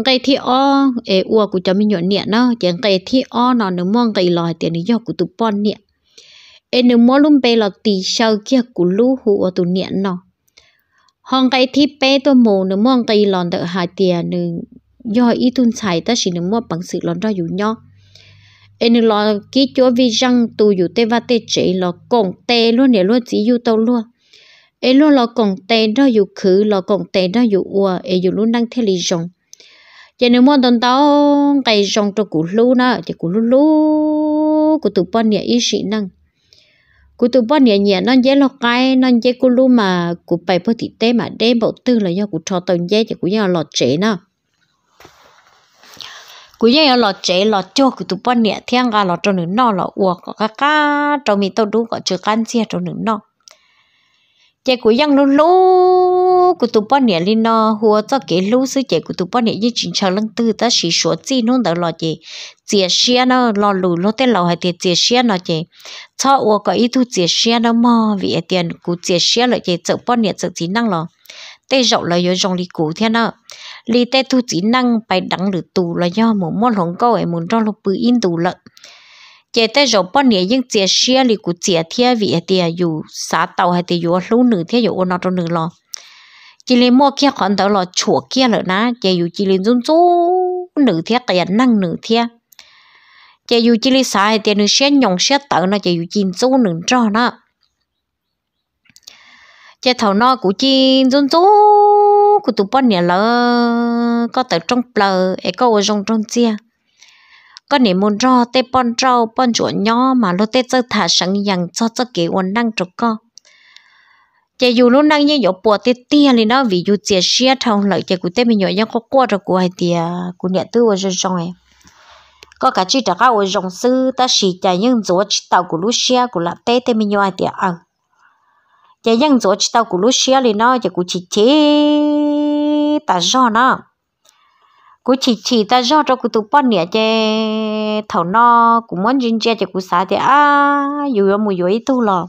cái thi o e ua của cho mình nhọn niệm nó chẳng cái thi o nó nếu mong cái lòi tiền thì do của tụ pon niệm e nếu mong luôn bê là tì sau kia của lũ hụ ở tụ niệm nó hong cái thi bé tôi mồ nếu mong cái lòn đỡ hai tiền nếu do ý tuân xài ta chỉ nếu mong bằng sự lòn ra dù nhau em lo kí chúa vi răng tu dù tê va tê chỉ lo cổng tê luôn nè luôn chỉ dù tàu luôn em luôn lo cổng tê đó dù khứ lo cổng tê đó dù ua em dù luôn đang theo lì rồng cho nên muốn tông tao cái trong cho củ lú na thì củ lú lú củ tụ bón nhẹ ý sĩ năng cú tụ bón nhẹ nhẹ nó dễ lo cái nó dễ cú lú mà cú bảy bơ thịt tê mà đêm bộ tư là do cú cho tàu dễ thì cú do lọt chế na cú do lọt chế lọt cho cú tụ bón nhẹ thiang gà lọ cho nửa nọ lọ uộc cả cả trong mi tao đúng có chưa can chia cho nửa nọ chạy cú giăng lú lú ô cụ tụ bao nhiêu linh nó hùa cho cái lũ sư chế cụ tụ bao nhiêu như chính chờ lăng tư ta chỉ số gì nó đó là gì chia sẻ nó lo lũ lo tên lò hay tiền chia sẻ nó chị cho ô có ý thu chia sẻ nó mà vì tiền cụ chia sẻ lại chị chợ bao nhiêu chợ chỉ năng lò tê rộng là do dòng lý cụ thế nào lý tê thu chỉ năng bài đẳng lử tù là do một món hồng câu ấy muốn cho lục bự in tù lợn chế tê rộng bao nhiêu những chia sẻ lý cụ chia thiên vì tiền dù xã tàu hay tiền dù lũ nữ thế dù ô nó trong nữ lò chỉ lên mua kia còn đó là chùa kia nữa na chỉ dù chỉ lên dùng chỗ nữ thiệt cái năng nữ thiệt chỉ dù chỉ lên sai thì nữ sẽ nhong sẽ tự nó chỉ dù chỉ chỗ nữ cho nó chỉ thầu nó cũng chỉ dùng chỗ của tụi bọn nhà lỡ có tới trong bờ ấy có ở trong trong chia có niệm muốn cho tê bọn trâu bọn chuột nhỏ mà lô tê chơi thả sẵn dặn cho cho kế ổn năng cho con chỉ dù lúc năng nhưng nhỏ bùa tê tia thì nó vì dù chị xia thằng lợi chỉ cụ tê mình nhỏ nhưng có qua rồi của hay tia cụ nhà tư ở trong này có cả chị đã có ở dòng sư ta chỉ chả nhưng dỗ chị tàu của lúc xia của là tê tê mình nhỏ hai tia ăn ờ. chỉ nhưng dỗ chỉ tàu của lúc xia thì nó chỉ cụ chỉ chế ta do nó cụ chỉ chỉ ta do cho cụ tụ bắn nè chè thầu nó cũng muốn dính chè chè cụ xả thì à dù mùi dù ít thôi lò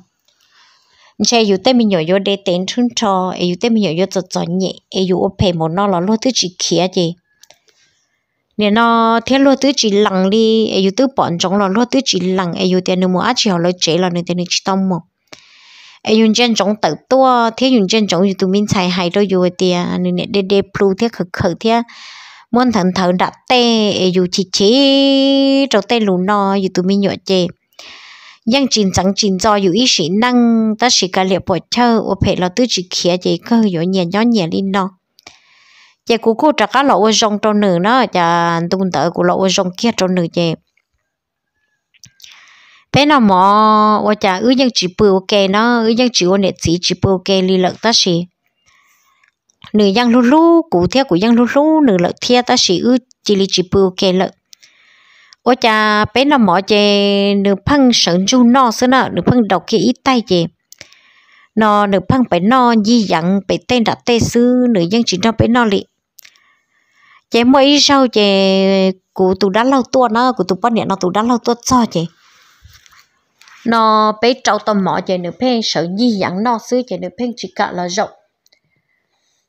chơi yêu tết mình nhỏ vô để tên thun cho yêu tết mình nhỏ vô cho cho nhẹ yêu ô phải một nó là lo thứ chỉ kia gì nên nó thế lo thứ chỉ lằng đi yêu tứ bọn trong là lo thứ chỉ lằng yêu tiền nữa mà chỉ họ lo chế là nên tiền chỉ tông mà yêu chân trong tự tua thế yêu chân trong yêu tụi mình xài hay đôi yêu tiền nên để để plu thế khử khử thế muốn thằng thằng đặt tê yêu chỉ chế trong tê lù no yêu tụi mình nhỏ chơi ยังจินจังจินจออยู่อีสินั่งตั้งสิกาเลียปวดเธอว่าเพลเราตื้อจิเขียใจก็อยู่เนียนย้อนเนียนลินเนาะอย่ากูกูจะก็เราอจงตัวหนึ่งเนาะจะตุนเตอกูเราอจงเคียตัวหนึ่งเจเป็นหมอว่าจะอื้อยังจีปูเกเนาะอื้อยังจีวันเนจีจีปูเกลีเลิกตั้งสิหนึ่งยังรู้รู้กูเทียกูยังรู้รู้หนึ่งเลิกเทียตั้งสิอื้อจีลีจีปูเกเลิก ô cha bé nó mỏ chè nửa phăng sợn chu no xứ nọ nửa phăng đầu kia ít tay chè nó nửa phăng bé no di dặn bé tên đặt tê sư nửa dân chỉ nó bé no lị chè mỗi sau chè cụ tụ đã lâu tua nó cụ tụ bắt nhận nó tụ đã lâu tua cho chè nó bé trâu tầm mỏ chè nửa phăng sợn di dặn nó xứ chè nửa phăng chỉ cả là rộng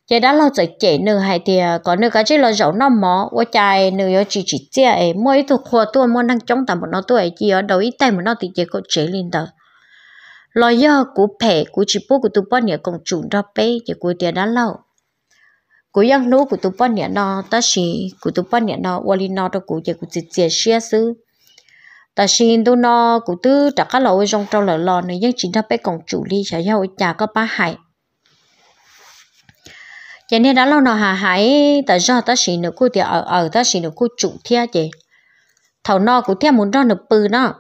chế đã lâu rồi chế nữ hay thì ờ, có nữ cái chế là giàu nó mỏ và chạy nửa giờ chỉ chỉ chế ấy mỗi thuộc khoa tua mỗi năng chống tầm một nó tuổi ấy chỉ ở đầu ít tay một nó thì chế có chế lên được. lo do cú phe cú chỉ bố của tôi bọn nhỉ công chủ đó bé chế cú tiền đã lâu cú yang lú của tôi bọn nhỉ nó ta chỉ của tôi bọn nhỉ nó vali nó đó cú chế cú chỉ chế xia xứ ta xin tu nó cú tư trả các lẩu trong trâu lợn lò này nhưng chỉ nó bé công chủ đi chả nhau trả có ba hải cho nên đã lâu nào hà hải ta do ta chỉ nó cô thì ở ở ta chỉ nó cô chủ thia chị thầu no cũng theo muốn cho nó bự nó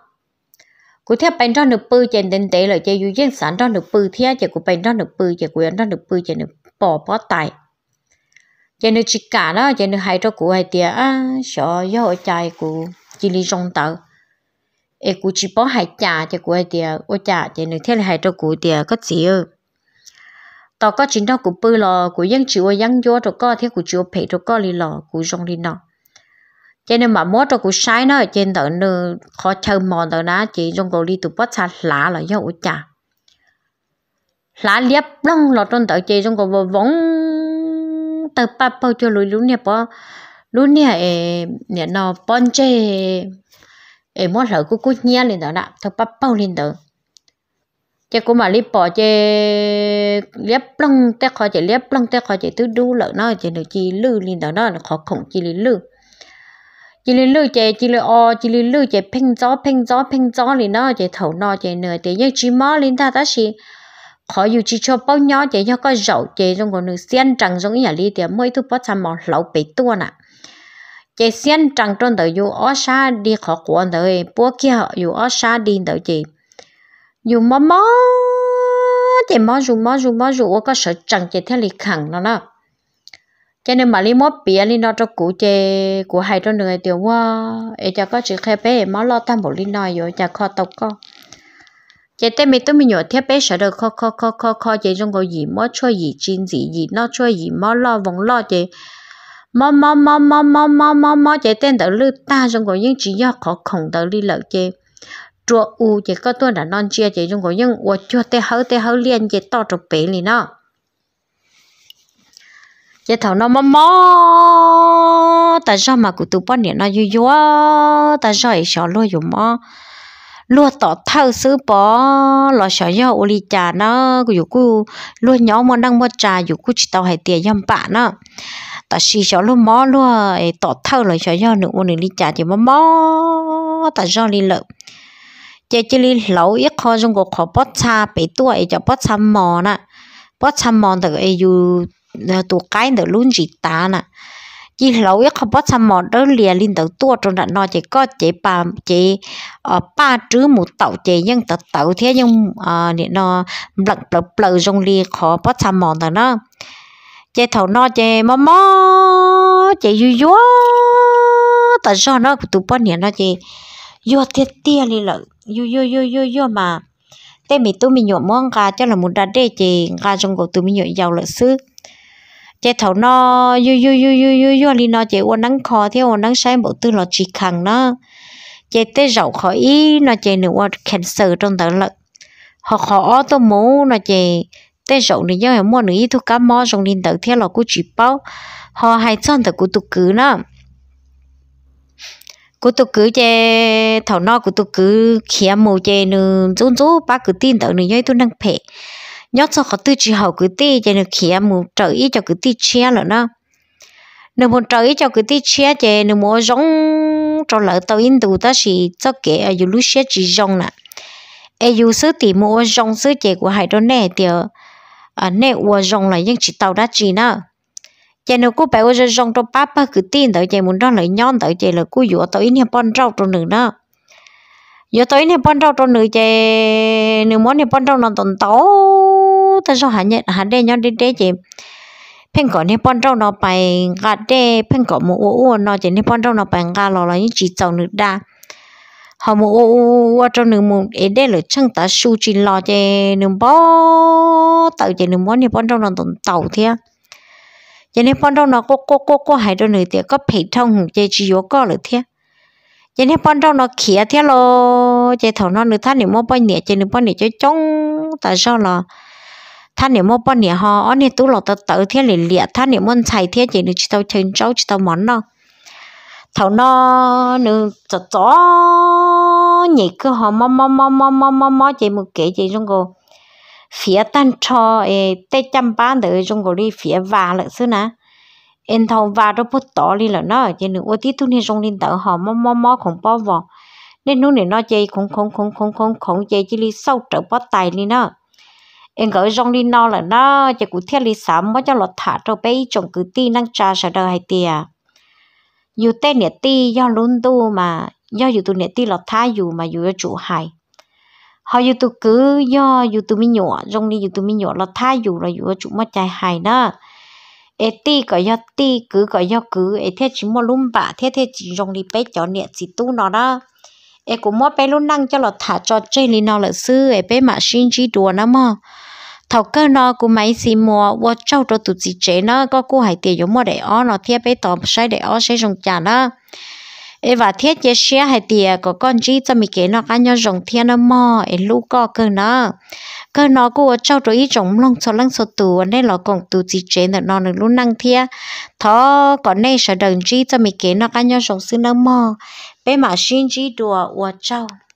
cô theo bánh cho nó bự chị đến tế là chị dù dân sản cho nó bự thia chị cũng bánh cho nó bự chị cũng ăn cho nó bự chị nó bỏ bỏ tài chị nó chỉ cả đó chị nó hay cho cô hay tia à sợ do ở chạy cô chỉ đi trong tàu em cô chỉ bỏ hai chả cho cô hay tia ô chả chị nó thế là hay cho cô tia có gì ơi tao có chính đó của bư lò của dân chịu dân vô rồi có thiết của chịu phải rồi có lì lò của rong đi nọ cho nên mà mốt cho của sai nó trên tờ nơ khó chơi mòn tờ ná chỉ trong cầu đi tụ bắt xa lá là do ủ chả lá liếp lông lọt trong tờ chỉ trong cầu vóng tờ ba bao cho lối lú nè bỏ lú nè ê nè nó bon chê ê mua lỡ của cô nhia lên tờ nạ tờ ba bao lên tờ chế cũng mà liếp bỏ chế lép lông té khó chế lép lông té khó chế tứ đu lợ nó chế được chi lư linh đó nó là khó khổng chi lý lư chỉ lý lư chế chỉ lý o chỉ lý lư chế phanh gió phanh gió phanh gió liền nó chế thầu nó chế nửa chế như chỉ mò liền ta ta xí khó dù chỉ cho bao nhỏ chế cho có rậu chế trong còn nửa xiên trắng trong nhà lý thì mới thu bắt sang mò lẩu bể tua nè chế xiên trắng trong đời dù ở xa đi khó quan đời bố kia họ dù ở xa đi đời chị dù mò mò chị mò dù mò dù mò dù có sợ chẳng chỉ theo lịch khẳng nó nè cho nên mà li mốt bia li nó cho cụ chê của hai trong người tiểu qua ấy cho có chữ khai bé mò lo tam bộ li nói rồi cho kho tộc con Chị tên mình tôi mình nhỏ thiết bé sợ được kho kho kho kho kho chị trong cái gì mò cho gì chín gì gì nó cho gì mò lo vòng lo chị mò mò mò mò mò mò mò chị tên tự lư ta trong cái những chỉ do khó khổng tự li lợi chế chua u chỉ có tuần đã non chia chỉ trong có nhưng wo chua tê hấu tê hấu liền chỉ to chụp bể liền nó chỉ thầu nó mò mò tại sao mà cụ tụ bọn này nó yu yu tại sao ấy sợ lo yu mò lo tỏ thâu xứ bỏ lo sợ yo u li trà nó cụ yu cụ lo nhỏ mà đang mua trà yu cụ chỉ tao hay tiền yam bạ nó tại sao sợ lo mò lo tỏ thâu lo sợ yo nữa u này li trà chỉ mò mò tại sao li lợi chỉ chỉ li lâu ít khó dùng của khó bớt cha bị tua ấy cho bớt xa mò nè bớt xa mò từ ấy dù tụ cái từ luôn gì ta nè chỉ lâu ít khó bớt chăm mòn đó liền lên từ tua trong đạn nó chỉ có chỉ ba chỉ ở ba chữ một tàu chỉ nhưng tàu tàu thế nhưng à nên nó lật lật lật dùng li khó bớt chăm mòn từ nó chế thầu nó chế mò mò chế dù dù tại sao nó tụ bớt nhỉ nó chỉ yo tiết tia li lợ yo yo yo yo yo mà thế mình tôi mình nhộn mong cả cho là muốn đặt để chị cả trong cổ tôi mình nhộn giàu lợ sư chế thầu nó yo yo yo yo yo yo li nó chế uốn nắng khó thì uốn nắng sai bộ tư là chỉ khẳng nó chế tế rậu khỏi ý nó chế nữa uốn cancer trong tờ lợ họ khó tôi muốn nó chế tế rậu thì do mua nữa ý thu cá mò trong linh tờ thế là cú chỉ bao họ hay chọn tờ cú tụ cứ nó cô tôi cứ che thảo no của tôi cứ khía mù che nư rốn rốn ba cứ tin tưởng nư nhoi tôi năng phe nhót sao khó tư chỉ hậu cứ tê che nư khía mù trở ý cho cứ tê chia lợ nó nư muốn trở ý cho cứ tê chia che nư muốn giống cho lỡ tao in tụ ta chỉ cho kể ở dù lúc xe chỉ giống nè ai dù sứ tỉ mua giống sứ che của hai đứa nè tiều à nè uo giống là những chỉ tao đã chỉ nào giờ nó cú bé ôi rong trong papa cứ tin tới giờ muốn đó lại nhon tới giờ là cú dụ tới nhà bon rau trong nữa đó dụ tới nhà bon rau trong nữa giờ nếu muốn nhà bon rau nó tồn tấu ta sao hả nhận hả đây nhon đi đây chị phen cỏ nhà bon rau nó phải gà đây phen cỏ một ô ô nó chỉ nhà bon rau nó phải gà lò là những chỉ trồng nữa đa họ mua ô ô ô trong nương mua ế đê là chân ta su chỉ lò chè nương bó tại chè nương bó nhà bon rau nó tồn tàu thế giờ này bọn đâu nó cô cô cô cô hai đôi nữ tiệt có phải thông hùng chơi chỉ yếu có rồi thế giờ này bọn đâu nó khía thế lo chơi thầu nó nữ thán nếu mua bao nhiêu cho nữ bao nhiêu chơi chống tại sao là thán nếu mua bao nhiêu họ ở này tú lọ tớ tự thế liền liệt thán nếu muốn xài thế chơi nữ chỉ tao chơi cháu chỉ tao món đâu thầu nó nữ chó chó nhị cứ họ mò mò mò mò mò mò mò chơi một kệ chơi trong cô phía tan cho e tê chăm bán đỡ trong cái đi phía và lợn xứ nè em thâu và đó bút tỏ đi là nó chỉ nữa ô tí tu nên trong linh tờ họ mò mò mò không bao vò nên lúc này nó chơi không không không không không không chơi chỉ đi sau trở bắt tay đi nó em gửi trong đi nó là nó chỉ cụ thiết đi sắm mà cho lọt thả cho bấy trong cứ ti năng trà sẽ đời hay tiề dù tên nè ti do luôn tu mà do dù tu nè ti lọt thả dù mà dù chủ hại họ dù tụi cứ do dù tụi mình nhỏ rong đi dù tụi mình nhỏ là tha dù là dù chúng mà chạy hài đó ê ti có do ti cứ có do cứ ê thế chỉ mua lúm bả thế thế chỉ rong đi bé cho nè chỉ tu nó đó ê cũng mua bé luôn năng cho là thả cho chơi lì nó là sư ê bé mà xin chỉ đùa nó mà thầu cơ nó cũng mấy xì mua vô trâu cho tụi chị chế nó có cô hải tiền giống mua để ó nó thiết bé tóm sai để ó sẽ rong chả nó ấy và thiết chế xe hay tiề có con chi cho mình cái nó cá nhau rồng thiên nó mò ấy lũ co cơ nó cơ nó cô trao rồi rồng long cho lăng số tù nên là còn tù chỉ chế được nó được lũ năng thiên thó còn nay sợ đừng chi cho mình cái nó cá nhau rồng xin nó mò bé mà xin chi đùa uo trao